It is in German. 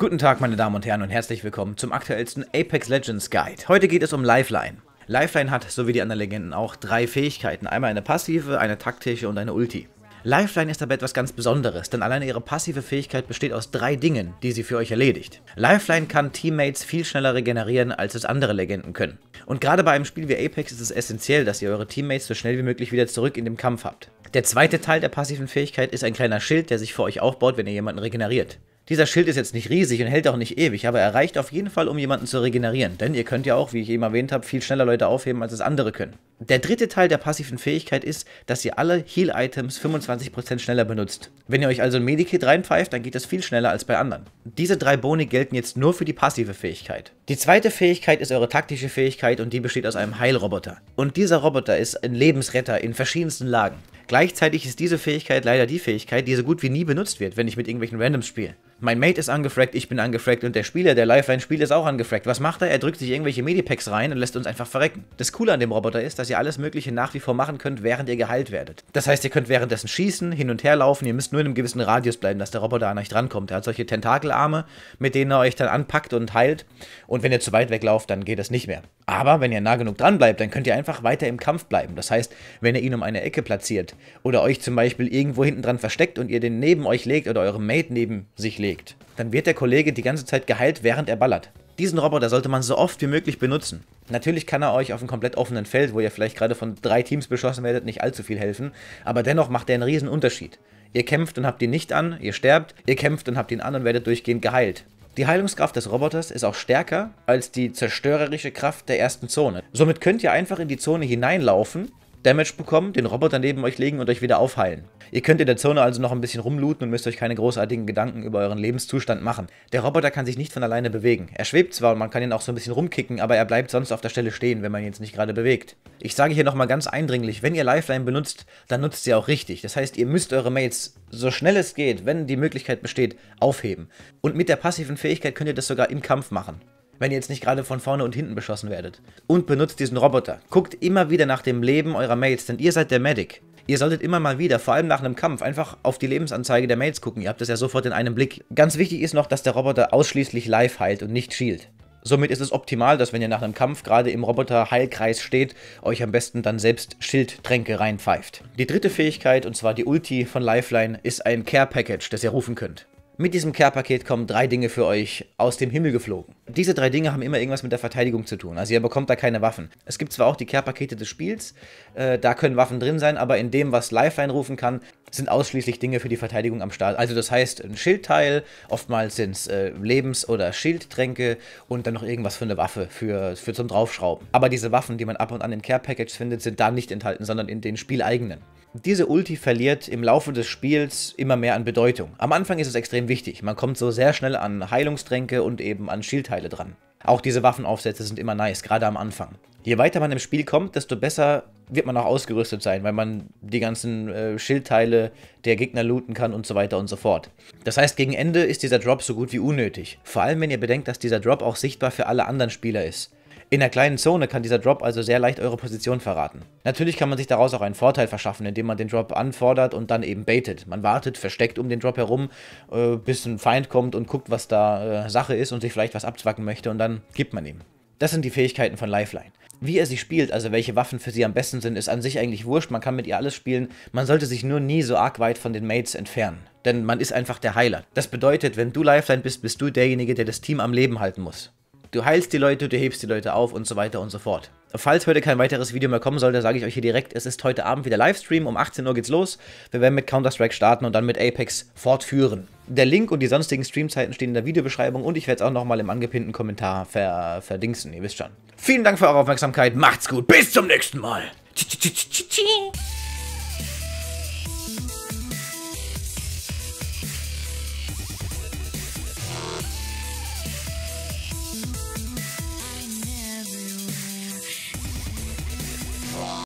Guten Tag, meine Damen und Herren, und herzlich willkommen zum aktuellsten Apex Legends Guide. Heute geht es um Lifeline. Lifeline hat, so wie die anderen Legenden auch, drei Fähigkeiten. Einmal eine passive, eine taktische und eine Ulti. Lifeline ist aber etwas ganz Besonderes, denn alleine ihre passive Fähigkeit besteht aus drei Dingen, die sie für euch erledigt. Lifeline kann Teammates viel schneller regenerieren, als es andere Legenden können. Und gerade bei einem Spiel wie Apex ist es essentiell, dass ihr eure Teammates so schnell wie möglich wieder zurück in den Kampf habt. Der zweite Teil der passiven Fähigkeit ist ein kleiner Schild, der sich für euch aufbaut, wenn ihr jemanden regeneriert. Dieser Schild ist jetzt nicht riesig und hält auch nicht ewig, aber er reicht auf jeden Fall, um jemanden zu regenerieren. Denn ihr könnt ja auch, wie ich eben erwähnt habe, viel schneller Leute aufheben, als es andere können. Der dritte Teil der passiven Fähigkeit ist, dass ihr alle Heal-Items 25% schneller benutzt. Wenn ihr euch also ein Medikit reinpfeift, dann geht das viel schneller als bei anderen. Diese drei Boni gelten jetzt nur für die passive Fähigkeit. Die zweite Fähigkeit ist eure taktische Fähigkeit und die besteht aus einem Heilroboter. Und dieser Roboter ist ein Lebensretter in verschiedensten Lagen. Gleichzeitig ist diese Fähigkeit leider die Fähigkeit, die so gut wie nie benutzt wird, wenn ich mit irgendwelchen Randoms spiele mein Mate ist angefragt, ich bin angefragt und der Spieler, der live ein spielt, ist auch angefragt. Was macht er? Er drückt sich irgendwelche Medipacks rein und lässt uns einfach verrecken. Das Coole an dem Roboter ist, dass ihr alles Mögliche nach wie vor machen könnt, während ihr geheilt werdet. Das heißt, ihr könnt währenddessen schießen, hin und her laufen, ihr müsst nur in einem gewissen Radius bleiben, dass der Roboter an euch drankommt. Er hat solche Tentakelarme, mit denen er euch dann anpackt und heilt. Und wenn ihr zu weit weglauft, dann geht das nicht mehr. Aber wenn ihr nah genug dran bleibt, dann könnt ihr einfach weiter im Kampf bleiben. Das heißt, wenn ihr ihn um eine Ecke platziert oder euch zum Beispiel irgendwo hinten dran versteckt und ihr den neben euch legt oder eurem Mate neben sich legt, schlägt, dann wird der Kollege die ganze Zeit geheilt, während er ballert. Diesen Roboter sollte man so oft wie möglich benutzen. Natürlich kann er euch auf einem komplett offenen Feld, wo ihr vielleicht gerade von drei Teams beschossen werdet, nicht allzu viel helfen, aber dennoch macht er einen riesen Unterschied. Ihr kämpft und habt ihn nicht an, ihr sterbt, ihr kämpft und habt ihn an und werdet durchgehend geheilt. Die Heilungskraft des Roboters ist auch stärker als die zerstörerische Kraft der ersten Zone. Somit könnt ihr einfach in die Zone hineinlaufen Damage bekommen, den Roboter neben euch legen und euch wieder aufheilen. Ihr könnt in der Zone also noch ein bisschen rumlooten und müsst euch keine großartigen Gedanken über euren Lebenszustand machen. Der Roboter kann sich nicht von alleine bewegen. Er schwebt zwar und man kann ihn auch so ein bisschen rumkicken, aber er bleibt sonst auf der Stelle stehen, wenn man ihn jetzt nicht gerade bewegt. Ich sage hier nochmal ganz eindringlich, wenn ihr Lifeline benutzt, dann nutzt sie auch richtig. Das heißt, ihr müsst eure Mates so schnell es geht, wenn die Möglichkeit besteht, aufheben. Und mit der passiven Fähigkeit könnt ihr das sogar im Kampf machen wenn ihr jetzt nicht gerade von vorne und hinten beschossen werdet. Und benutzt diesen Roboter. Guckt immer wieder nach dem Leben eurer Mates, denn ihr seid der Medic. Ihr solltet immer mal wieder, vor allem nach einem Kampf, einfach auf die Lebensanzeige der Mates gucken. Ihr habt das ja sofort in einem Blick. Ganz wichtig ist noch, dass der Roboter ausschließlich live heilt und nicht shield. Somit ist es optimal, dass wenn ihr nach einem Kampf gerade im Roboter-Heilkreis steht, euch am besten dann selbst Schildtränke reinpfeift. Die dritte Fähigkeit, und zwar die Ulti von Lifeline, ist ein Care-Package, das ihr rufen könnt. Mit diesem Care-Paket kommen drei Dinge für euch aus dem Himmel geflogen. Diese drei Dinge haben immer irgendwas mit der Verteidigung zu tun. Also ihr bekommt da keine Waffen. Es gibt zwar auch die Care-Pakete des Spiels, äh, da können Waffen drin sein, aber in dem, was Live einrufen kann, sind ausschließlich Dinge für die Verteidigung am Start. Also das heißt ein Schildteil, oftmals sind es äh, Lebens- oder Schildtränke und dann noch irgendwas für eine Waffe, für, für zum Draufschrauben. Aber diese Waffen, die man ab und an in Care-Packages findet, sind da nicht enthalten, sondern in den spieleigenen. Diese Ulti verliert im Laufe des Spiels immer mehr an Bedeutung. Am Anfang ist es extrem wichtig, man kommt so sehr schnell an Heilungstränke und eben an Schildteile dran. Auch diese Waffenaufsätze sind immer nice, gerade am Anfang. Je weiter man im Spiel kommt, desto besser wird man auch ausgerüstet sein, weil man die ganzen äh, Schildteile der Gegner looten kann und so weiter und so fort. Das heißt, gegen Ende ist dieser Drop so gut wie unnötig. Vor allem, wenn ihr bedenkt, dass dieser Drop auch sichtbar für alle anderen Spieler ist. In der kleinen Zone kann dieser Drop also sehr leicht eure Position verraten. Natürlich kann man sich daraus auch einen Vorteil verschaffen, indem man den Drop anfordert und dann eben baitet. Man wartet versteckt um den Drop herum, äh, bis ein Feind kommt und guckt, was da äh, Sache ist und sich vielleicht was abzwacken möchte und dann gibt man ihm. Das sind die Fähigkeiten von Lifeline. Wie er sie spielt, also welche Waffen für sie am besten sind, ist an sich eigentlich wurscht. Man kann mit ihr alles spielen. Man sollte sich nur nie so arg weit von den Mates entfernen. Denn man ist einfach der Heiler. Das bedeutet, wenn du Lifeline bist, bist du derjenige, der das Team am Leben halten muss. Du heilst die Leute, du hebst die Leute auf und so weiter und so fort. Falls heute kein weiteres Video mehr kommen sollte, sage ich euch hier direkt, es ist heute Abend wieder Livestream, um 18 Uhr geht's los. Wir werden mit Counter-Strike starten und dann mit Apex fortführen. Der Link und die sonstigen Streamzeiten stehen in der Videobeschreibung und ich werde es auch nochmal im angepinnten Kommentar ver verdingsen, ihr wisst schon. Vielen Dank für eure Aufmerksamkeit, macht's gut, bis zum nächsten Mal. Tschüss.